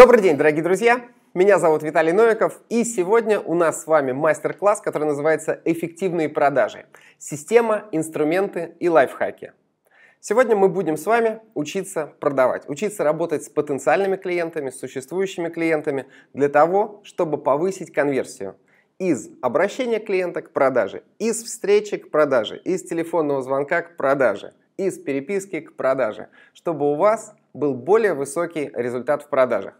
Добрый день, дорогие друзья! Меня зовут Виталий Новиков, и сегодня у нас с вами мастер-класс, который называется «Эффективные продажи. Система, инструменты и лайфхаки». Сегодня мы будем с вами учиться продавать, учиться работать с потенциальными клиентами, с существующими клиентами для того, чтобы повысить конверсию из обращения клиента к продаже, из встречи к продаже, из телефонного звонка к продаже, из переписки к продаже, чтобы у вас был более высокий результат в продажах.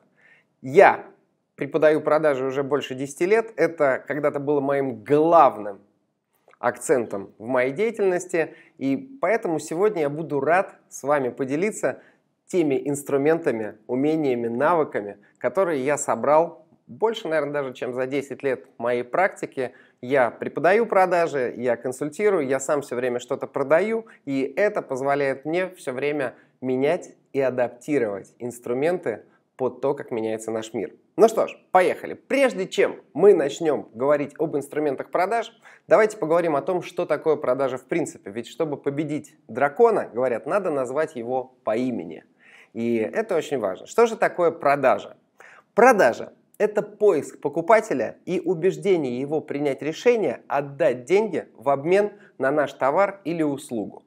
Я преподаю продажи уже больше 10 лет. Это когда-то было моим главным акцентом в моей деятельности. И поэтому сегодня я буду рад с вами поделиться теми инструментами, умениями, навыками, которые я собрал больше, наверное, даже чем за 10 лет моей практики. Я преподаю продажи, я консультирую, я сам все время что-то продаю, и это позволяет мне все время менять и адаптировать инструменты под то, как меняется наш мир. Ну что ж, поехали. Прежде чем мы начнем говорить об инструментах продаж, давайте поговорим о том, что такое продажа в принципе. Ведь чтобы победить дракона, говорят, надо назвать его по имени. И это очень важно. Что же такое продажа? Продажа – это поиск покупателя и убеждение его принять решение отдать деньги в обмен на наш товар или услугу.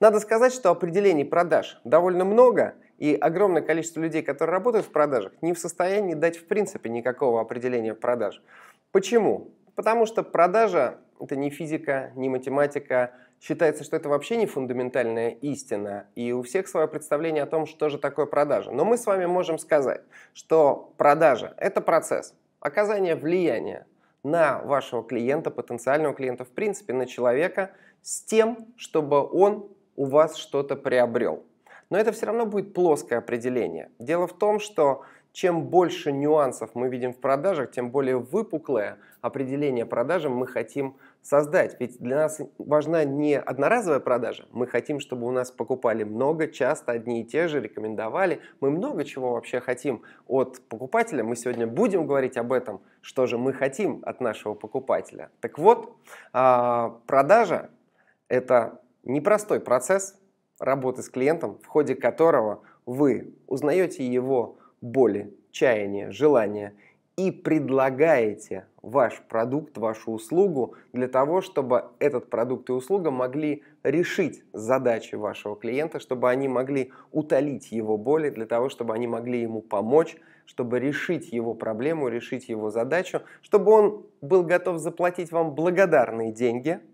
Надо сказать, что определений продаж довольно много – и огромное количество людей, которые работают в продажах, не в состоянии дать в принципе никакого определения продаж. Почему? Потому что продажа – это не физика, не математика. Считается, что это вообще не фундаментальная истина. И у всех свое представление о том, что же такое продажа. Но мы с вами можем сказать, что продажа – это процесс оказания влияния на вашего клиента, потенциального клиента, в принципе, на человека, с тем, чтобы он у вас что-то приобрел. Но это все равно будет плоское определение. Дело в том, что чем больше нюансов мы видим в продажах, тем более выпуклое определение продажи мы хотим создать. Ведь для нас важна не одноразовая продажа. Мы хотим, чтобы у нас покупали много, часто одни и те же, рекомендовали. Мы много чего вообще хотим от покупателя. Мы сегодня будем говорить об этом, что же мы хотим от нашего покупателя. Так вот, а, продажа – это непростой процесс, работы с клиентом, в ходе которого вы узнаете его боли, чаяния, желания и предлагаете ваш продукт, вашу услугу для того, чтобы этот продукт и услуга могли решить задачи вашего клиента, чтобы они могли утолить его боли, для того, чтобы они могли ему помочь, чтобы решить его проблему, решить его задачу, чтобы он был готов заплатить вам благодарные деньги –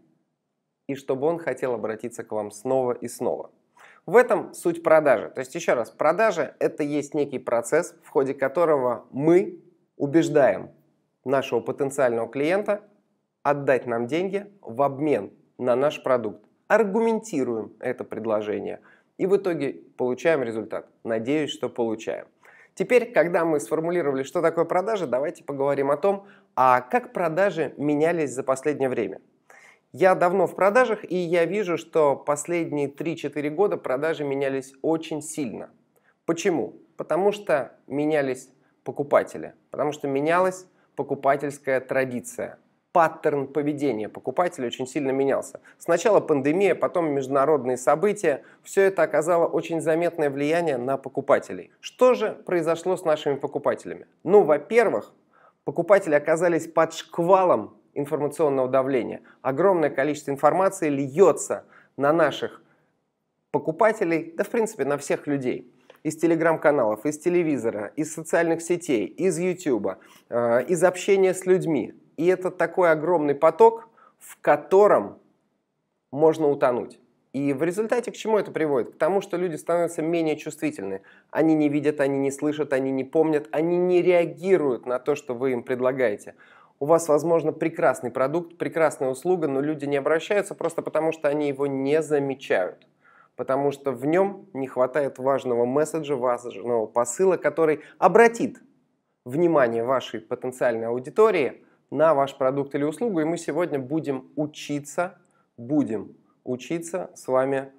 и чтобы он хотел обратиться к вам снова и снова. В этом суть продажи. То есть, еще раз, продажа – это есть некий процесс, в ходе которого мы убеждаем нашего потенциального клиента отдать нам деньги в обмен на наш продукт. Аргументируем это предложение и в итоге получаем результат. Надеюсь, что получаем. Теперь, когда мы сформулировали, что такое продажи, давайте поговорим о том, а как продажи менялись за последнее время. Я давно в продажах, и я вижу, что последние 3-4 года продажи менялись очень сильно. Почему? Потому что менялись покупатели, потому что менялась покупательская традиция. Паттерн поведения покупателя очень сильно менялся. Сначала пандемия, потом международные события. Все это оказало очень заметное влияние на покупателей. Что же произошло с нашими покупателями? Ну, во-первых, покупатели оказались под шквалом информационного давления. Огромное количество информации льется на наших покупателей, да в принципе на всех людей. Из телеграм-каналов, из телевизора, из социальных сетей, из ютуба э, из общения с людьми. И это такой огромный поток, в котором можно утонуть. И в результате к чему это приводит? К тому, что люди становятся менее чувствительны. Они не видят, они не слышат, они не помнят, они не реагируют на то, что вы им предлагаете у вас, возможно, прекрасный продукт, прекрасная услуга, но люди не обращаются просто потому, что они его не замечают. Потому что в нем не хватает важного месседжа, важного посыла, который обратит внимание вашей потенциальной аудитории на ваш продукт или услугу. И мы сегодня будем учиться, будем учиться с вами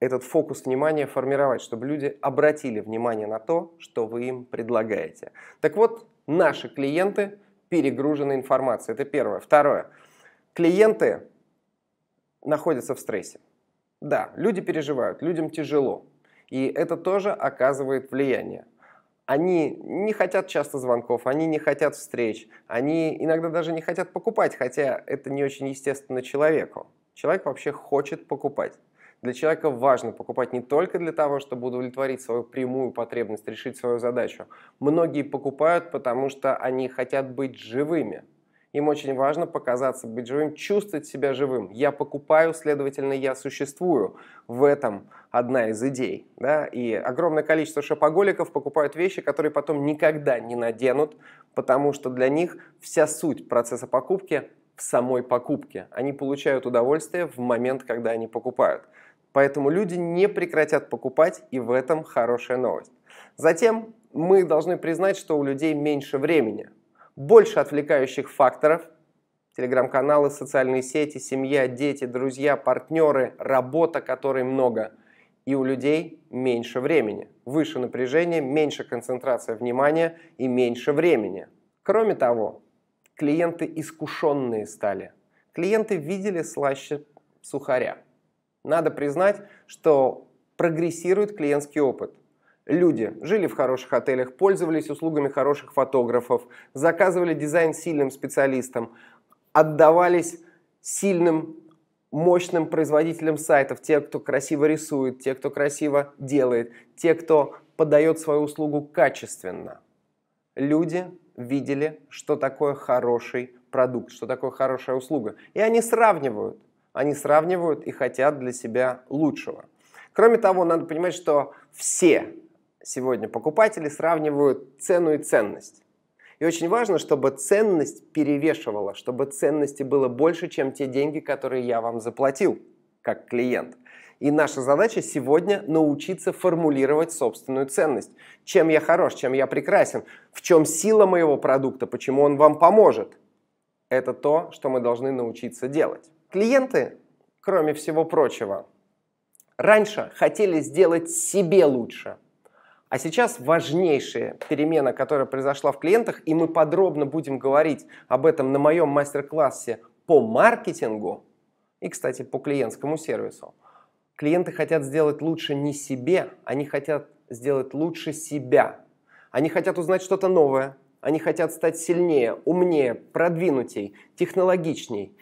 этот фокус внимания формировать, чтобы люди обратили внимание на то, что вы им предлагаете. Так вот, наши клиенты перегружена информацией. Это первое. Второе. Клиенты находятся в стрессе. Да, люди переживают, людям тяжело. И это тоже оказывает влияние. Они не хотят часто звонков, они не хотят встреч, они иногда даже не хотят покупать, хотя это не очень естественно человеку. Человек вообще хочет покупать для человека важно покупать не только для того, чтобы удовлетворить свою прямую потребность, решить свою задачу. Многие покупают, потому что они хотят быть живыми. Им очень важно показаться, быть живым, чувствовать себя живым. Я покупаю, следовательно, я существую. В этом одна из идей. Да? И огромное количество шопоголиков покупают вещи, которые потом никогда не наденут, потому что для них вся суть процесса покупки в самой покупке. Они получают удовольствие в момент, когда они покупают. Поэтому люди не прекратят покупать, и в этом хорошая новость. Затем мы должны признать, что у людей меньше времени, больше отвлекающих факторов, телеграм-каналы, социальные сети, семья, дети, друзья, партнеры, работа, которой много, и у людей меньше времени, выше напряжение, меньше концентрация внимания и меньше времени. Кроме того, Клиенты искушенные стали. Клиенты видели слаще сухаря. Надо признать, что прогрессирует клиентский опыт. Люди жили в хороших отелях, пользовались услугами хороших фотографов, заказывали дизайн сильным специалистам, отдавались сильным, мощным производителям сайтов, те, кто красиво рисует, те, кто красиво делает, те, кто подает свою услугу качественно. Люди видели, что такое хороший продукт, что такое хорошая услуга. И они сравнивают. Они сравнивают и хотят для себя лучшего. Кроме того, надо понимать, что все сегодня покупатели сравнивают цену и ценность. И очень важно, чтобы ценность перевешивала, чтобы ценности было больше, чем те деньги, которые я вам заплатил как клиент. И наша задача сегодня научиться формулировать собственную ценность. Чем я хорош, чем я прекрасен, в чем сила моего продукта, почему он вам поможет. Это то, что мы должны научиться делать. Клиенты, кроме всего прочего, раньше хотели сделать себе лучше. А сейчас важнейшая перемена, которая произошла в клиентах, и мы подробно будем говорить об этом на моем мастер-классе по маркетингу и, кстати, по клиентскому сервису – Клиенты хотят сделать лучше не себе, они хотят сделать лучше себя. Они хотят узнать что-то новое, они хотят стать сильнее, умнее, продвинутей, технологичней,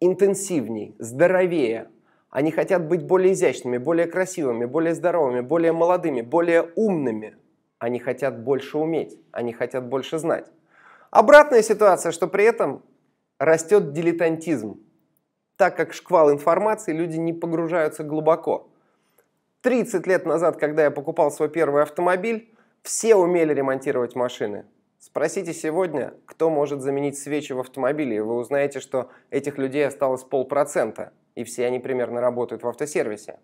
интенсивней, здоровее. Они хотят быть более изящными, более красивыми, более здоровыми, более молодыми, более умными. Они хотят больше уметь, они хотят больше знать. Обратная ситуация, что при этом растет дилетантизм так как шквал информации, люди не погружаются глубоко. 30 лет назад, когда я покупал свой первый автомобиль, все умели ремонтировать машины. Спросите сегодня, кто может заменить свечи в автомобиле, и вы узнаете, что этих людей осталось полпроцента, и все они примерно работают в автосервисе.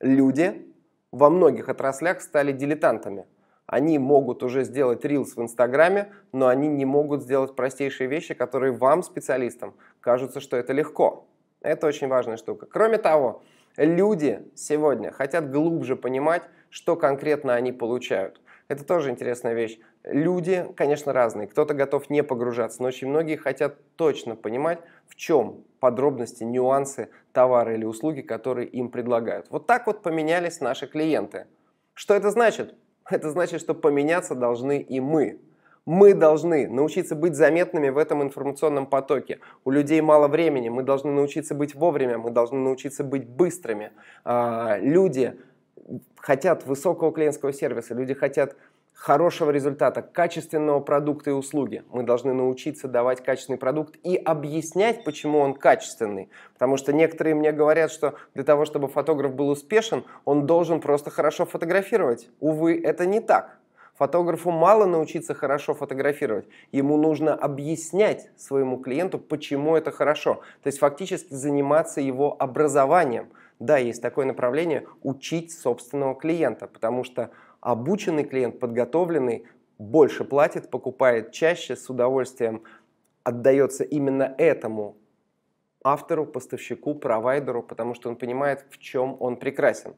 Люди во многих отраслях стали дилетантами – они могут уже сделать рилс в Инстаграме, но они не могут сделать простейшие вещи, которые вам, специалистам, кажутся, что это легко. Это очень важная штука. Кроме того, люди сегодня хотят глубже понимать, что конкретно они получают. Это тоже интересная вещь. Люди, конечно, разные. Кто-то готов не погружаться, но очень многие хотят точно понимать, в чем подробности, нюансы товара или услуги, которые им предлагают. Вот так вот поменялись наши клиенты. Что это значит? Это значит, что поменяться должны и мы. Мы должны научиться быть заметными в этом информационном потоке. У людей мало времени, мы должны научиться быть вовремя, мы должны научиться быть быстрыми. А, люди хотят высокого клиентского сервиса, люди хотят хорошего результата, качественного продукта и услуги. Мы должны научиться давать качественный продукт и объяснять, почему он качественный. Потому что некоторые мне говорят, что для того, чтобы фотограф был успешен, он должен просто хорошо фотографировать. Увы, это не так. Фотографу мало научиться хорошо фотографировать. Ему нужно объяснять своему клиенту, почему это хорошо. То есть фактически заниматься его образованием. Да, есть такое направление – учить собственного клиента, потому что обученный клиент, подготовленный, больше платит, покупает чаще, с удовольствием отдается именно этому автору, поставщику, провайдеру, потому что он понимает, в чем он прекрасен.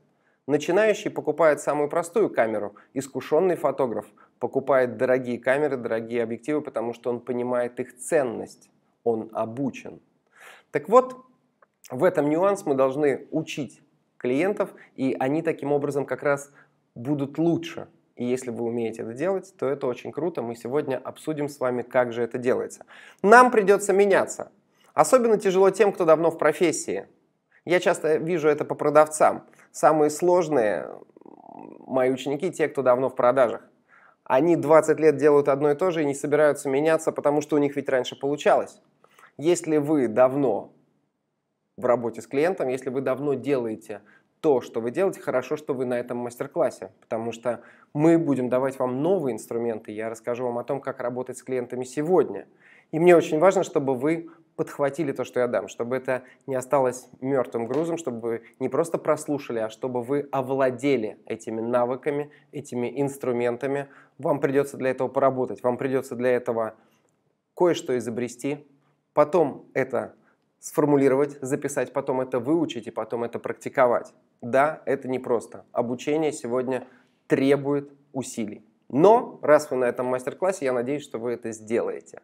Начинающий покупает самую простую камеру, искушенный фотограф покупает дорогие камеры, дорогие объективы, потому что он понимает их ценность, он обучен. Так вот, в этом нюанс мы должны учить клиентов, и они таким образом как раз будут лучше. И если вы умеете это делать, то это очень круто. Мы сегодня обсудим с вами, как же это делается. Нам придется меняться. Особенно тяжело тем, кто давно в профессии. Я часто вижу это по продавцам. Самые сложные мои ученики, те, кто давно в продажах. Они 20 лет делают одно и то же и не собираются меняться, потому что у них ведь раньше получалось. Если вы давно в работе с клиентом, если вы давно делаете то, что вы делаете, хорошо, что вы на этом мастер-классе, потому что мы будем давать вам новые инструменты, я расскажу вам о том, как работать с клиентами сегодня. И мне очень важно, чтобы вы подхватили то, что я дам, чтобы это не осталось мертвым грузом, чтобы вы не просто прослушали, а чтобы вы овладели этими навыками, этими инструментами. Вам придется для этого поработать, вам придется для этого кое-что изобрести, потом это сформулировать, записать, потом это выучить и потом это практиковать. Да, это непросто. Обучение сегодня требует усилий. Но раз вы на этом мастер-классе, я надеюсь, что вы это сделаете.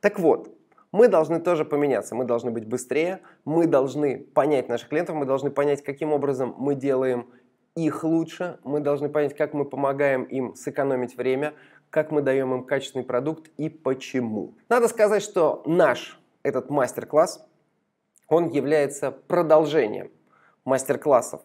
Так вот, мы должны тоже поменяться, мы должны быть быстрее, мы должны понять наших клиентов, мы должны понять, каким образом мы делаем их лучше, мы должны понять, как мы помогаем им сэкономить время, как мы даем им качественный продукт и почему. Надо сказать, что наш этот мастер-класс, он является продолжением мастер-классов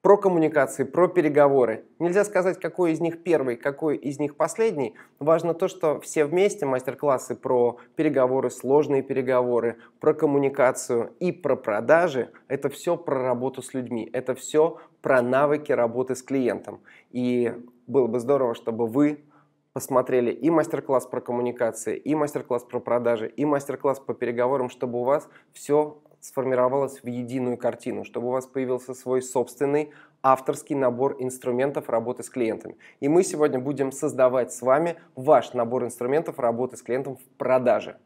про коммуникации, про переговоры. Нельзя сказать, какой из них первый, какой из них последний. Важно то, что все вместе мастер-классы про переговоры, сложные переговоры, про коммуникацию и про продажи – это все про работу с людьми, это все про навыки работы с клиентом. И было бы здорово, чтобы вы посмотрели и мастер-класс про коммуникации, и мастер-класс про продажи, и мастер-класс по переговорам, чтобы у вас все сформировалась в единую картину, чтобы у вас появился свой собственный авторский набор инструментов работы с клиентами. И мы сегодня будем создавать с вами ваш набор инструментов работы с клиентом в продаже.